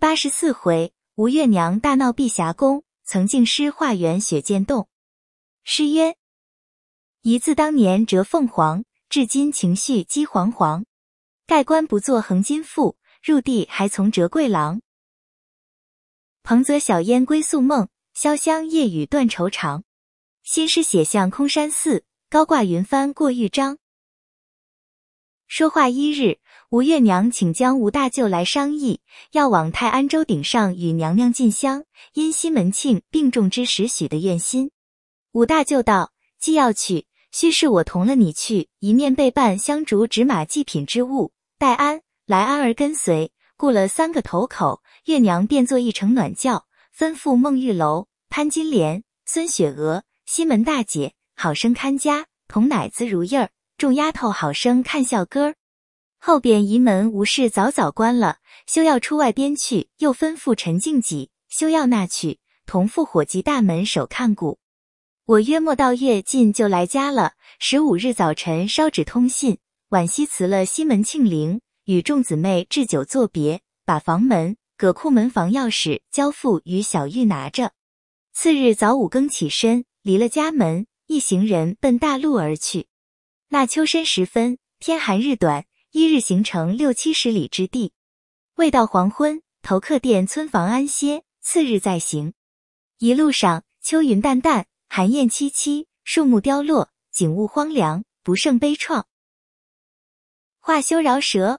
八十四回，吴月娘大闹碧霞宫，曾敬诗化缘雪见洞。诗曰：一字当年折凤凰，至今情绪激惶惶。盖棺不作横金富，入地还从折桂郎。彭泽晓烟归宿梦，潇湘夜雨断愁肠。新诗写向空山寺，高挂云帆过玉章。说话一日。吴月娘请将吴大舅来商议，要往泰安州顶上与娘娘进香，因西门庆病重之时许的愿心。吴大舅道：“既要去，须是我同了你去，一面备办香烛纸马祭品之物。戴安、来安儿跟随，雇了三个头口，月娘便做一乘暖轿，吩咐孟玉楼、潘金莲、孙雪娥、西门大姐好生看家，同奶子如燕儿、众丫头好生看笑歌儿。”后边移门无事，早早关了。休要出外边去。又吩咐陈静几，休要那去，同赴伙计大门守看。顾。我约莫到月近就来家了。十五日早晨烧纸通信，晚夕辞了西门庆灵，与众姊妹置酒作别，把房门、葛库门房钥匙交付与小玉拿着。次日早五更起身，离了家门，一行人奔大路而去。那秋深时分，天寒日短。一日行程六七十里之地，未到黄昏，投客店村房安歇，次日再行。一路上秋云淡淡，寒雁凄凄，树木凋落，景物荒凉，不胜悲怆。话休饶舌，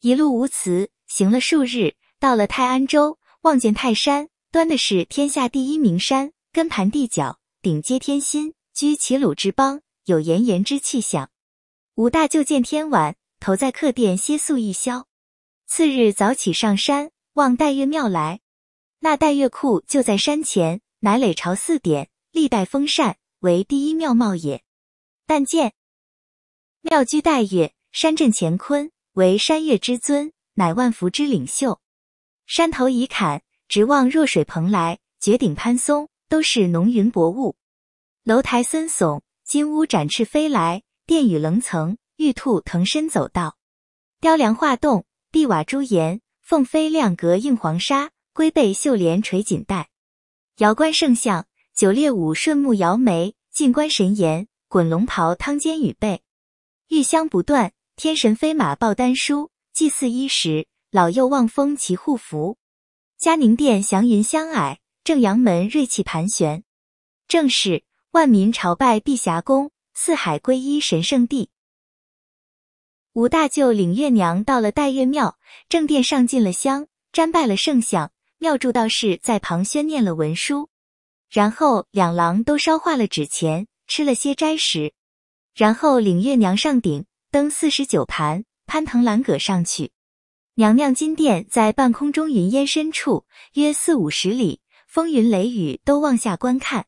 一路无辞，行了数日，到了泰安州，望见泰山，端的是天下第一名山，根盘地角，顶接天心，居齐鲁之邦，有炎炎之气象。吴大就见天晚。投在客店歇宿一宵，次日早起上山望岱岳庙来。那岱岳库就在山前，乃垒朝四典历代封禅为第一庙貌也。但见庙居岱岳，山镇乾坤，为山岳之尊，乃万福之领袖。山头已砍，直望弱水蓬莱，绝顶攀松，都是浓云薄雾，楼台森耸，金屋展翅飞来，殿宇棱层。玉兔腾身走道，雕梁画栋，碧瓦朱檐，凤飞亮阁映黄沙，龟背绣帘垂锦带。遥观圣像，九列舞顺目摇眉；近观神颜，滚龙袍汤肩羽背。玉香不断，天神飞马报丹书。祭祀衣食，老幼望风齐护福。嘉宁殿祥云香霭，正阳门瑞气盘旋。正是万民朝拜碧霞宫，四海皈依神圣地。吴大舅领月娘到了岱岳庙，正殿上进了香，瞻拜了圣像，庙祝道士在旁宣念了文书，然后两郎都烧化了纸钱，吃了些斋食，然后领月娘上顶，登四十九盘，攀藤栏葛上去。娘娘金殿在半空中云烟深处，约四五十里，风云雷雨都望下观看。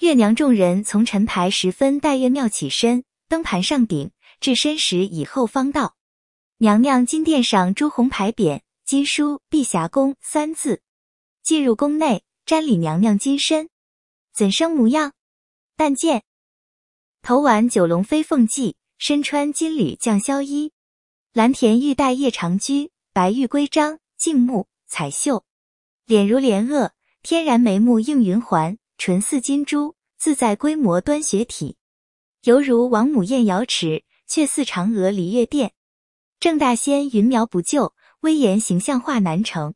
月娘众人从陈牌十分岱岳庙起身，登盘上顶。至身时以后方到，娘娘金殿上朱红牌匾，金书“碧霞宫”三字。进入宫内，瞻礼娘娘金身，怎生模样？但见头挽九龙飞凤髻，身穿金缕绛绡衣，蓝田玉带夜长居，白玉龟章静目彩绣，脸如莲萼，天然眉目映云环，唇似金珠，自在规模端雪体，犹如王母宴瑶池。却似嫦娥离月殿，郑大仙云苗不就，威严形象化难成。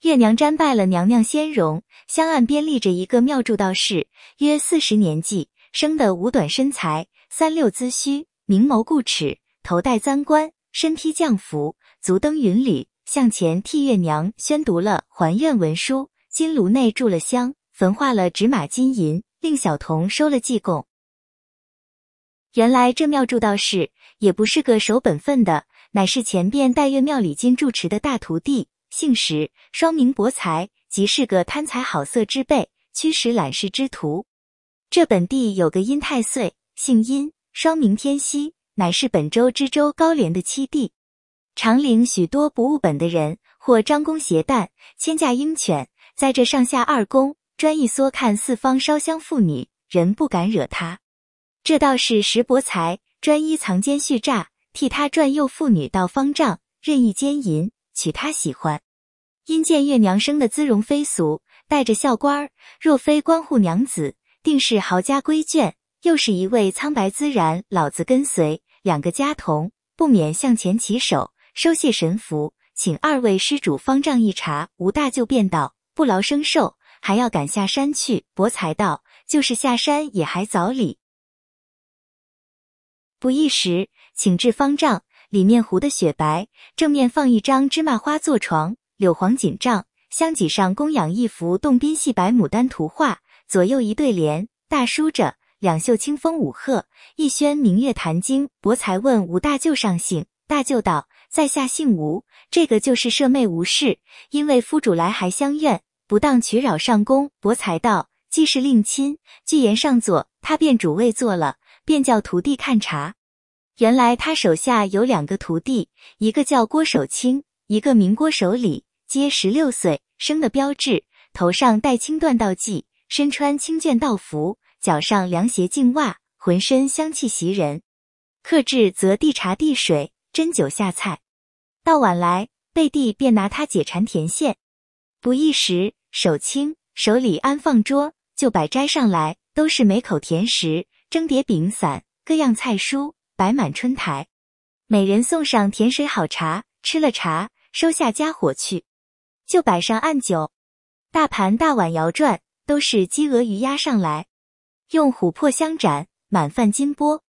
月娘瞻拜了娘娘仙容，香案边立着一个妙祝道士，约四十年纪，生得五短身材，三六姿须，明眸固齿，头戴簪冠，身披绛服，足登云履，向前替月娘宣读了还愿文书。金炉内住了香，焚化了纸马金银，令小童收了祭供。原来这庙祝道士也不是个守本分的，乃是前边岱岳庙里金住持的大徒弟，姓石，双名博才，即是个贪财好色之辈，驱使揽事之徒。这本地有个阴太岁，姓阴，双名天锡，乃是本州知州高廉的七弟，常领许多不务本的人，或张弓挟弹，牵架鹰犬，在这上下二宫专一梭看四方烧香妇女，人不敢惹他。这倒是石博才专一藏奸蓄诈，替他转诱妇女到方丈，任意奸淫，取他喜欢。因见月娘生的姿容非俗，带着孝官儿，若非官户娘子，定是豪家闺眷。又是一位苍白姿然，老子跟随两个家童，不免向前起手收谢神符，请二位施主方丈一查。吴大舅便道：“不劳生受，还要赶下山去。”博才道：“就是下山也还早哩。”不一时，请至方丈，里面糊的雪白，正面放一张芝麻花做床，柳黄锦帐，香几上供养一幅洞宾戏白牡丹图画，左右一对联，大书着“两袖清风五鹤，一轩明月谈经”。博才问吴大舅上姓，大舅道：“在下姓吴，这个就是舍妹吴氏，因为夫主来还相怨，不当取扰上公。”博才道：“既是令亲，据言上座，他便主位坐了。”便叫徒弟看茶。原来他手下有两个徒弟，一个叫郭守清，一个名郭守礼，皆十六岁，生的标致，头上戴青缎道髻，身穿青绢道服，脚上凉鞋净袜，浑身香气袭人。克制则递茶递水，斟酒下菜。到晚来，贝蒂便拿他解馋填馅。不一时，守清手里安放桌，就摆斋上来，都是每口甜食。蒸碟饼、散各样菜蔬，摆满春台，每人送上甜水好茶。吃了茶，收下家伙去，就摆上案酒。大盘大碗摇转，都是鸡鹅鱼鸭上来，用琥珀香盏满饭金钵。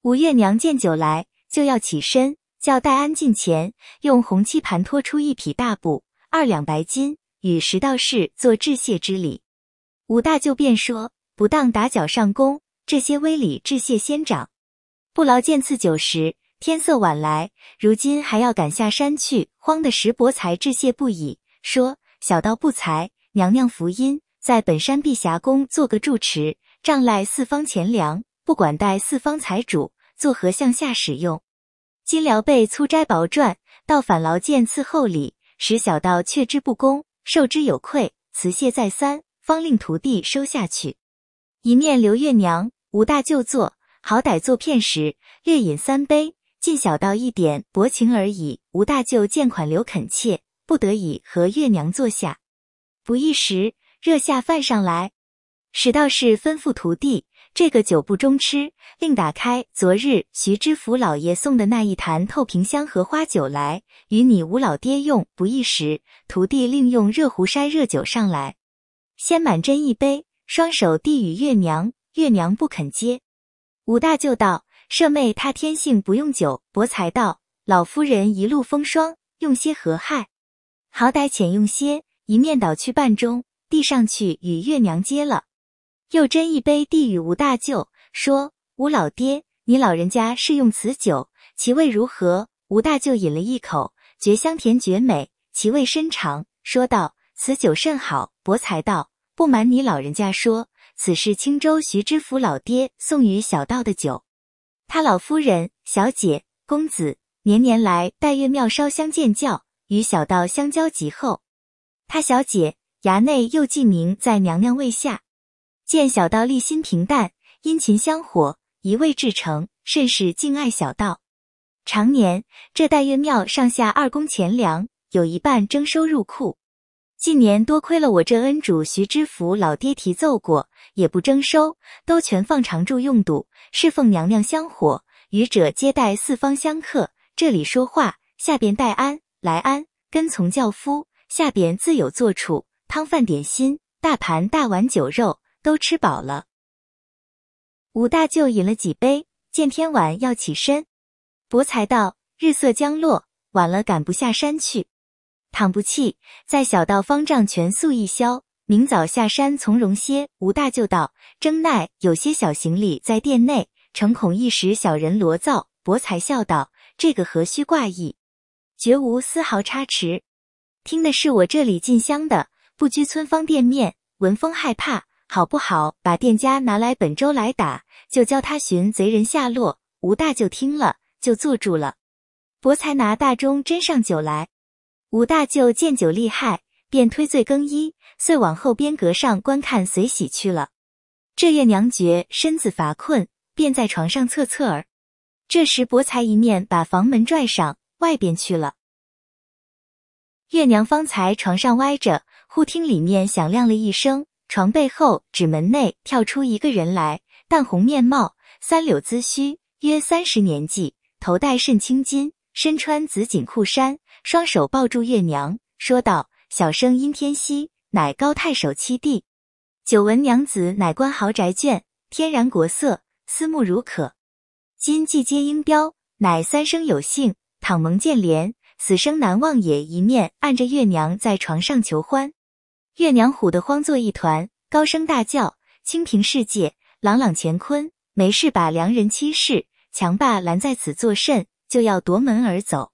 吴月娘见酒来，就要起身，叫戴安近前，用红漆盘托出一匹大布，二两白金，与十道士做致谢之礼。吴大舅便说：不当打搅上工，这些微礼致谢仙长，不劳见赐酒食，天色晚来，如今还要赶下山去，慌得石伯才致谢不已，说：“小道不才，娘娘福音，在本山碧霞宫做个住持，仗赖四方钱粮，不管待四方财主，作何向下使用。”金辽被粗斋薄赚，倒反劳见赐厚礼，使小道却之不恭，受之有愧，辞谢再三，方令徒弟收下去，一面刘月娘。吴大舅坐，好歹坐片时，略饮三杯，尽小到一点薄情而已。吴大舅见款留恳切，不得已和月娘坐下。不一时，热下饭上来。史道士吩咐徒弟，这个酒不中吃，另打开昨日徐知府老爷送的那一坛透瓶香荷花酒来，与你吴老爹用。不一时，徒弟另用热壶筛热酒上来，先满斟一杯，双手递与月娘。月娘不肯接，吴大舅道：“舍妹她天性不用酒。”博才道：“老夫人一路风霜，用些何害？好歹浅用些。”一面倒去半盅，递上去与月娘接了，又斟一杯，递与吴大舅说：“吴老爹，你老人家试用此酒，其味如何？”吴大舅饮了一口，觉香甜绝美，其味深长，说道：“此酒甚好。”博才道：“不瞒你老人家说。”此事青州徐知府老爹送与小道的酒，他老夫人、小姐、公子年年来岱岳庙烧香见教，与小道相交极厚。他小姐、衙内又记名在娘娘位下，见小道立心平淡，殷勤香火，一味至诚，甚是敬爱小道。常年这岱岳庙上下二宫钱粮有一半征收入库。近年多亏了我这恩主徐知府老爹提奏过，也不征收，都全放常住用度，侍奉娘娘香火。愚者接待四方香客。这里说话，下边待安来安跟从轿夫，下边自有坐处，汤饭点心，大盘大碗酒肉都吃饱了。吴大舅饮了几杯，见天晚要起身，博才道：日色将落，晚了赶不下山去。倘不弃，在小道方丈全素一消。明早下山从容些。吴大舅道：“征奈有些小行李在店内，诚恐一时小人罗造。”博才笑道：“这个何须挂意，绝无丝毫差池。听的是我这里进香的，不居村方店面，闻风害怕，好不好把店家拿来本州来打，就教他寻贼人下落。”吴大舅听了就坐住了。博才拿大钟斟上酒来。吴大舅见酒厉害，便推醉更衣，遂往后边阁上观看随喜去了。这月娘觉身子乏困，便在床上侧侧耳。这时博才一面把房门拽上外边去了。月娘方才床上歪着，忽听里面响亮了一声，床背后指门内跳出一个人来，淡红面貌，三绺髭须，约三十年纪，头戴甚青巾，身穿紫锦裤衫。双手抱住月娘，说道：“小生殷天锡，乃高太守七弟。久闻娘子乃官豪宅眷，天然国色，思慕如渴。今既接英标，乃三生有幸，倘蒙见怜，死生难忘也。”一面按着月娘在床上求欢，月娘唬得慌作一团，高声大叫：“清平世界，朗朗乾坤，没事把良人欺世，强霸拦在此作甚？就要夺门而走。”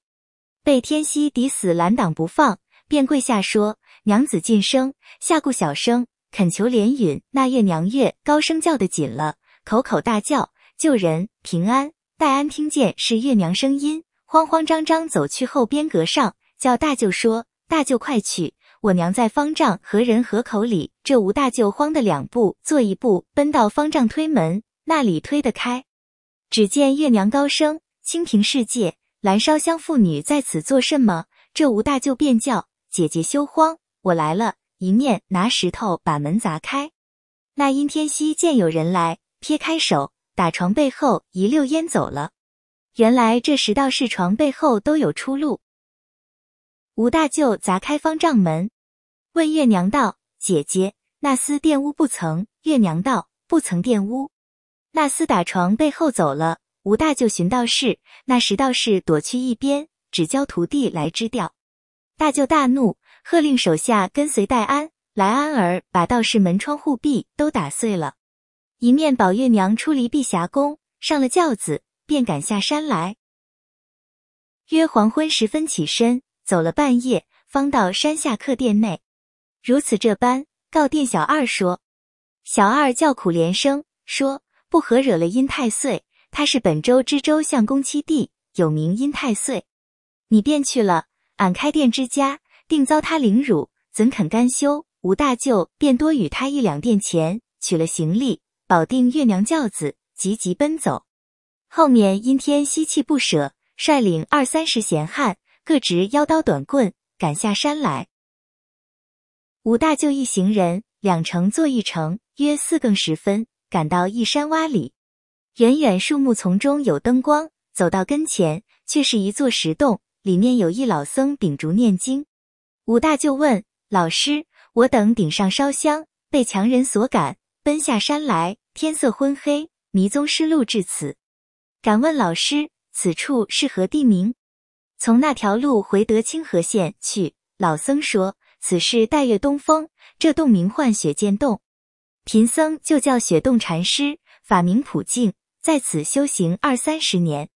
被天熙抵死拦挡不放，便跪下说：“娘子近生，下顾小生，恳求怜允。”那月娘月高声叫得紧了，口口大叫：“救人平安！”戴安听见是月娘声音，慌慌张张走去后边阁上，叫大舅说：“大舅快去，我娘在方丈和人河口里。”这吴大舅慌的两步做一步，奔到方丈推门那里推得开，只见月娘高声：“清平世界。”蓝烧香妇女在此做甚么？这吴大舅便叫姐姐休慌，我来了。一面拿石头把门砸开。那殷天锡见有人来，撇开手，打床背后一溜烟走了。原来这十道是床背后都有出路。吴大舅砸开方丈门，问月娘道：“姐姐，那厮玷污不曾？”月娘道：“不曾玷污。”那厮打床背后走了。吴大舅寻道士，那时道士躲去一边，只教徒弟来支调。大舅大怒，喝令手下跟随戴安、来安儿，把道士门窗护壁都打碎了。一面宝月娘出离碧霞宫，上了轿子，便赶下山来。约黄昏时分起身，走了半夜，方到山下客店内。如此这般，告店小二说，小二叫苦连声，说不和惹了阴太岁。他是本州知州相公七弟，有名殷太岁。你便去了，俺开店之家定遭他凌辱，怎肯甘休？吴大舅便多与他一两店钱，取了行李，保定月娘轿子，急急奔走。后面阴天吸气不舍，率领二三十闲汉，各执腰刀短棍，赶下山来。吴大舅一行人，两乘坐一乘，约四更时分，赶到一山洼里。远远树木丛中有灯光，走到跟前，却是一座石洞，里面有一老僧秉烛念经。武大就问老师：“我等顶上烧香，被强人所赶，奔下山来，天色昏黑，迷踪失路至此。敢问老师，此处是何地名？从那条路回得清河县去？”老僧说：“此事待月东风，这洞名唤雪见洞，贫僧就叫雪洞禅师，法名普净。”在此修行二三十年，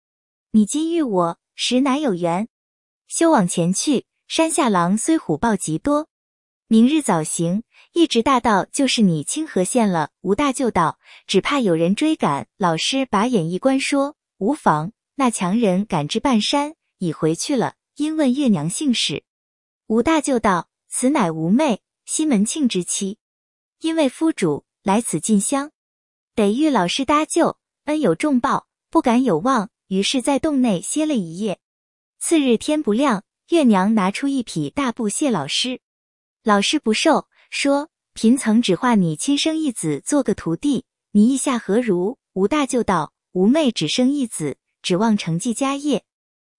你今遇我，实乃有缘。休往前去，山下狼虽虎豹极多。明日早行，一直大道就是你清河县了。吴大舅道：“只怕有人追赶。”老师把眼一观，说：“无妨。”那强人赶至半山，已回去了。因问月娘姓氏，吴大舅道：“此乃吴妹，西门庆之妻。因为夫主来此进香，得遇老师搭救。”恩有重报，不敢有望。于是，在洞内歇了一夜。次日天不亮，月娘拿出一匹大布谢老师，老师不受，说：“贫僧只画你亲生一子做个徒弟，你意下何如？”吴大舅道：“吴妹只生一子，指望承继家业，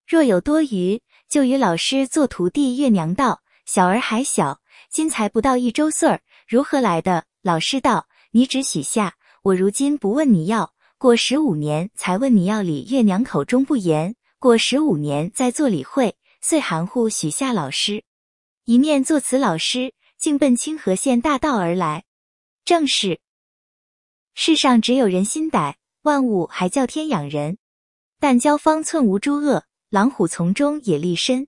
若有多余，就与老师做徒弟。”月娘道：“小儿还小，今才不到一周岁儿，如何来的？”老师道：“你只许下，我如今不问你要。”过十五年才问你要礼，月娘口中不言。过十五年再做理会，遂含糊许下老师。一面作词老师，竟奔清河县大道而来。正是，世上只有人心歹，万物还叫天养人。但教方寸无诸恶，狼虎从中也立身。